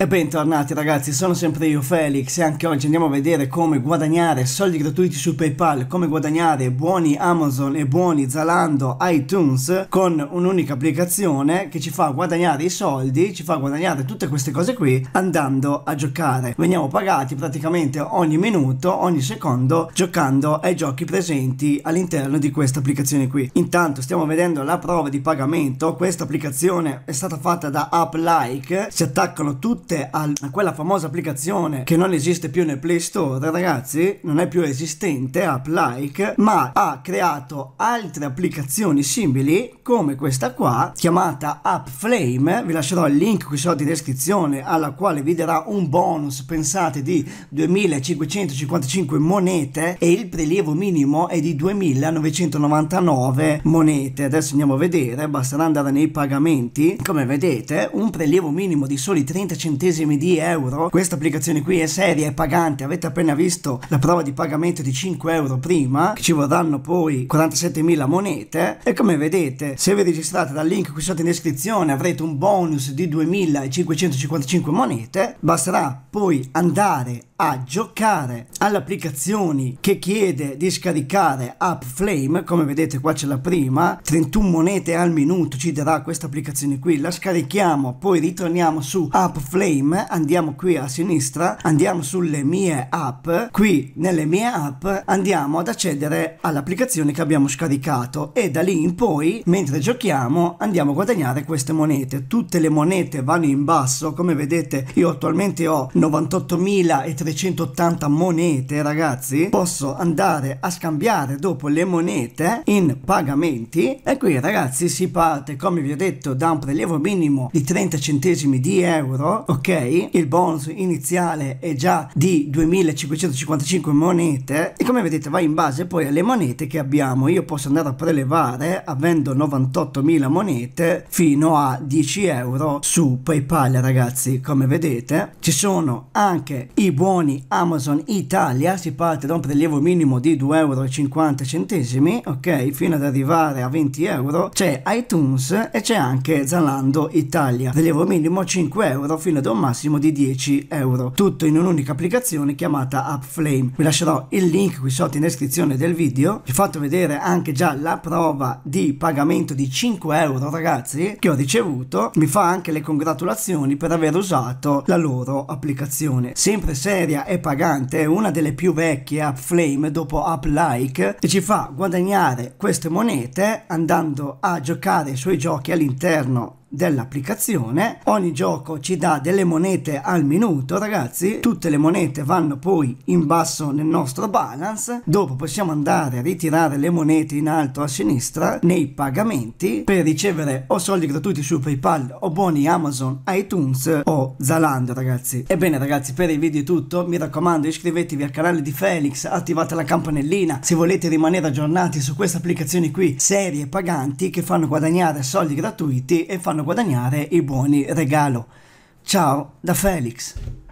E bentornati ragazzi, sono sempre io Felix e anche oggi andiamo a vedere come guadagnare soldi gratuiti su PayPal, come guadagnare buoni Amazon e buoni Zalando iTunes con un'unica applicazione che ci fa guadagnare i soldi, ci fa guadagnare tutte queste cose qui andando a giocare. Veniamo pagati praticamente ogni minuto, ogni secondo giocando ai giochi presenti all'interno di questa applicazione qui. Intanto stiamo vedendo la prova di pagamento, questa applicazione è stata fatta da AppLike, si attaccano tutti tutte a quella famosa applicazione che non esiste più nel Play Store, ragazzi, non è più esistente, app like, ma ha creato altre applicazioni simili come questa qua, chiamata App Flame, vi lascerò il link qui sotto in descrizione alla quale vi darà un bonus, pensate, di 2555 monete e il prelievo minimo è di 2999 monete. Adesso andiamo a vedere, basterà andare nei pagamenti, come vedete, un prelievo minimo di soli 30 centesimi centesimi di euro. Questa applicazione qui è seria, è pagante. Avete appena visto la prova di pagamento di 5 euro prima, che ci vorranno poi 47.000 monete. E come vedete, se vi registrate dal link qui sotto in descrizione avrete un bonus di 2.555 monete. Basterà poi andare a giocare alle applicazioni che chiede di scaricare App Flame, come vedete qua c'è la prima, 31 monete al minuto ci darà questa applicazione qui, la scarichiamo, poi ritorniamo su App Flame, andiamo qui a sinistra, andiamo sulle mie app, qui nelle mie app andiamo ad accedere all'applicazione che abbiamo scaricato e da lì in poi, mentre giochiamo, andiamo a guadagnare queste monete. Tutte le monete vanno in basso, come vedete io attualmente ho 98.300 380 monete ragazzi posso andare a scambiare dopo le monete in pagamenti e qui ragazzi si parte come vi ho detto da un prelievo minimo di 30 centesimi di euro ok il bonus iniziale è già di 2555 monete e come vedete va in base poi alle monete che abbiamo io posso andare a prelevare avendo 98.000 monete fino a 10 euro su paypal ragazzi come vedete ci sono anche i buoni Sony Amazon Italia si parte da un prelievo minimo di 2,50 euro, ok, fino ad arrivare a 20 euro, c'è iTunes e c'è anche Zalando Italia, prelievo minimo 5 euro fino ad un massimo di 10 euro, tutto in un'unica applicazione chiamata Upflame. Vi lascerò il link qui sotto in descrizione del video, vi ho fatto vedere anche già la prova di pagamento di 5 euro ragazzi che ho ricevuto, mi fa anche le congratulazioni per aver usato la loro applicazione. Sempre serie seria e pagante, è una delle più vecchie Up Flame dopo Up Like, che ci fa guadagnare queste monete andando a giocare sui giochi all'interno dell'applicazione. Ogni gioco ci dà delle monete al minuto, ragazzi. Tutte le monete vanno poi in basso nel nostro balance. Dopo possiamo andare a ritirare le monete in alto a sinistra nei pagamenti per ricevere o soldi gratuiti su PayPal o buoni Amazon, iTunes o Zalando, ragazzi. Ebbene, ragazzi, per il video è tutto. Mi raccomando, iscrivetevi al canale di Felix, attivate la campanellina se volete rimanere aggiornati su queste applicazioni qui serie paganti che fanno guadagnare soldi gratuiti e fanno fanno guadagnare i buoni regalo. Ciao da Felix.